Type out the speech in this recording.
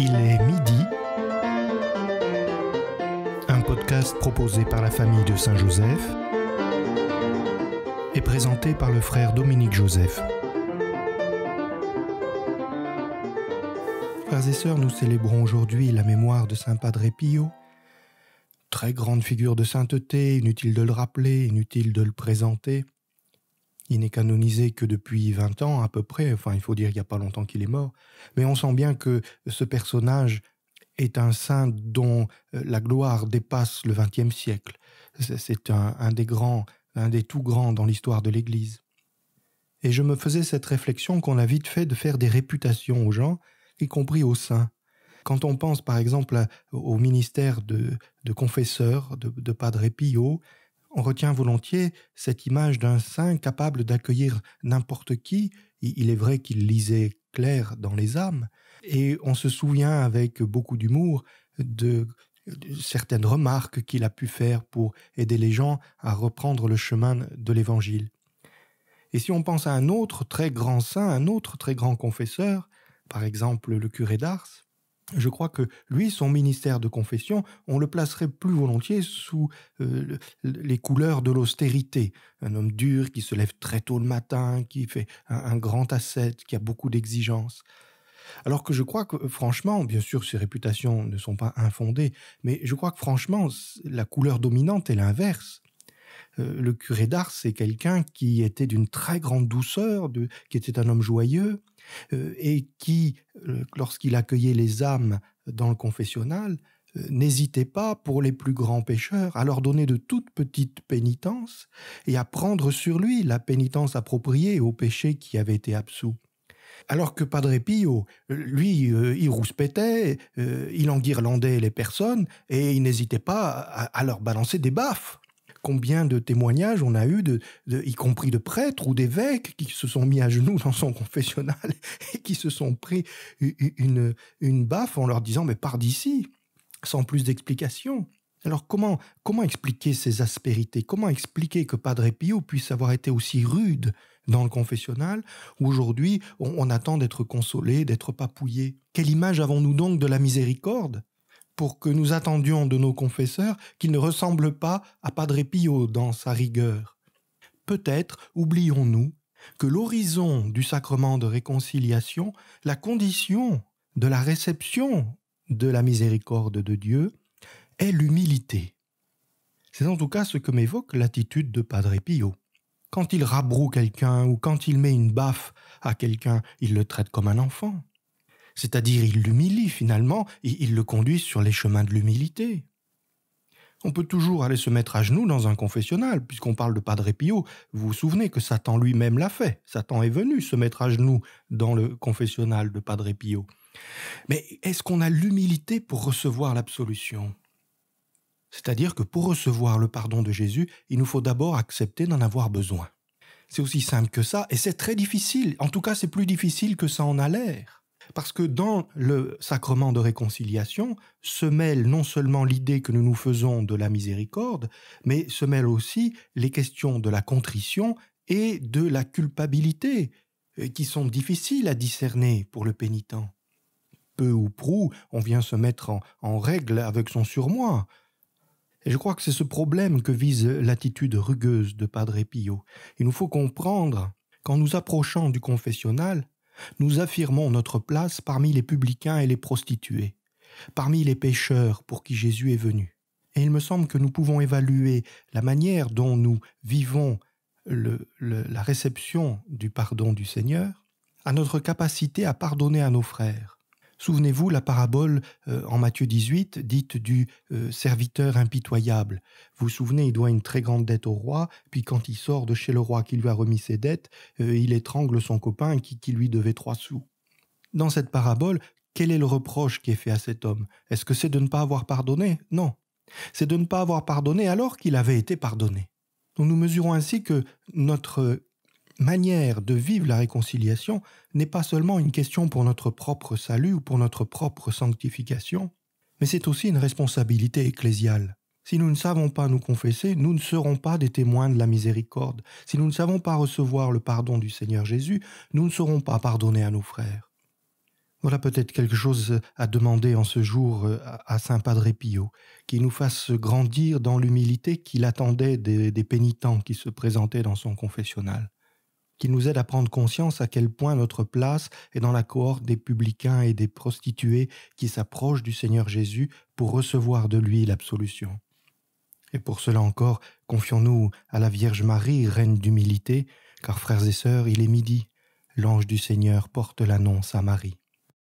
Il est midi. Un podcast proposé par la famille de Saint-Joseph et présenté par le frère Dominique Joseph. Frères et sœurs, nous célébrons aujourd'hui la mémoire de Saint Padre Pio, très grande figure de sainteté, inutile de le rappeler, inutile de le présenter. Il n'est canonisé que depuis 20 ans à peu près, enfin il faut dire il n'y a pas longtemps qu'il est mort, mais on sent bien que ce personnage est un saint dont euh, la gloire dépasse le XXe siècle. C'est un, des grands, un des tout grands dans l'histoire de l'Église. Et je me faisais cette réflexion qu'on a vite fait de faire des réputations aux gens, y compris aux saints. Quand on pense par exemple au ministère de, de confesseurs, de, de Padre Pio, on retient volontiers cette image d'un saint capable d'accueillir n'importe qui. Il est vrai qu'il lisait clair dans les âmes, et on se souvient avec beaucoup d'humour de certaines remarques qu'il a pu faire pour aider les gens à reprendre le chemin de l'Évangile. Et si on pense à un autre très grand saint, un autre très grand confesseur, par exemple le curé d'Ars, je crois que lui, son ministère de confession, on le placerait plus volontiers sous euh, les couleurs de l'austérité. Un homme dur qui se lève très tôt le matin, qui fait un, grand ascète, qui a beaucoup d'exigences. Alors que je crois que franchement, bien sûr, ses réputations ne sont pas infondées, mais je crois que franchement, la couleur dominante est l'inverse. Euh, le curé d'Ars, c'est quelqu'un qui était d'une très grande douceur, qui était un homme joyeux, euh, et qui, euh, lorsqu'il accueillait les âmes dans le confessionnal, euh, n'hésitait pas, pour les plus grands pécheurs, à leur donner de toutes petites pénitences et à prendre sur lui la pénitence appropriée au péché qui avait été absous. Alors que Padre Pio, lui, il rouspétait, il enguirlandait les personnes et il n'hésitait pas à leur balancer des baffes combien de témoignages on a eu, y compris de prêtres ou d'évêques, qui se sont mis à genoux dans son confessionnal et qui se sont pris une, baffe en leur disant Mais pars d'ici, sans plus d'explications. Alors comment, expliquer ces aspérités Comment expliquer que Padre Pio puisse avoir été aussi rude dans le confessionnal où aujourd'hui on attend d'être consolé, d'être papouillé Quelle image avons-nous donc de la miséricorde pour que nous attendions de nos confesseurs qu'ils ne ressemblent pas à Padre Pio dans sa rigueur. Peut-être oublions-nous que l'horizon du sacrement de réconciliation, la condition de la réception de la miséricorde de Dieu, est l'humilité. C'est en tout cas ce que m'évoque l'attitude de Padre Pio. Quand il rabroue quelqu'un ou quand il met une baffe à quelqu'un, il le traite comme un enfant c'est-à-dire il l'humilie finalement, et il le conduit sur les chemins de l'humilité. On peut toujours aller se mettre à genoux dans un confessionnal, puisqu'on parle de Padre Pio. Vous vous souvenez que Satan lui-même l'a fait. Satan est venu se mettre à genoux dans le confessionnal de Padre Pio. Mais est-ce qu'on a l'humilité pour recevoir l'absolution C'est-à-dire que pour recevoir le pardon de Jésus, il nous faut d'abord accepter d'en avoir besoin. C'est aussi simple que ça, et c'est très difficile. En tout cas, c'est plus difficile que ça en a l'air. Parce que dans le sacrement de réconciliation se mêle non seulement l'idée que nous nous faisons de la miséricorde, mais se mêlent aussi les questions de la contrition et de la culpabilité, euh, qui sont difficiles à discerner pour le pénitent. Peu ou prou, on vient se mettre en, règle avec son surmoi. Et je crois que c'est ce problème que vise l'attitude rugueuse de Padre Pio. Il nous faut comprendre qu'en nous approchant du confessionnal, nous affirmons notre place parmi les publicains et les prostituées, parmi les pécheurs pour qui Jésus est venu. Et il me semble que nous pouvons évaluer la manière dont nous vivons la réception du pardon du Seigneur à notre capacité à pardonner à nos frères Souvenez-vous la parabole euh, en Matthieu 18 dite du euh, serviteur impitoyable. Vous vous souvenez, il doit une très grande dette au roi, puis quand il sort de chez le roi qui lui a remis ses dettes, euh, il étrangle son copain qui, lui devait trois sous. Dans cette parabole, quel est le reproche qui est fait à cet homme Est-ce que c'est de ne pas avoir pardonné Non. C'est de ne pas avoir pardonné alors qu'il avait été pardonné. Nous nous mesurons ainsi que notre manière de vivre la réconciliation n'est pas seulement une question pour notre propre salut ou pour notre propre sanctification, mais c'est aussi une responsabilité ecclésiale. Si nous ne savons pas nous confesser, nous ne serons pas des témoins de la miséricorde. Si nous ne savons pas recevoir le pardon du Seigneur Jésus, nous ne serons pas pardonnés à nos frères. Voilà peut-être quelque chose à demander en ce jour euh, à Saint Padre Pio, qui nous fasse grandir dans l'humilité qu'il attendait des, des pénitents qui se présentaient dans son confessionnal qui nous aide à prendre conscience à quel point notre place est dans la cohorte des publicains et des prostituées qui s'approchent du Seigneur Jésus pour recevoir de lui l'absolution. Et pour cela encore, confions-nous à la Vierge Marie, reine d'humilité, car frères et sœurs, il est midi, l'ange du Seigneur porte l'annonce à Marie.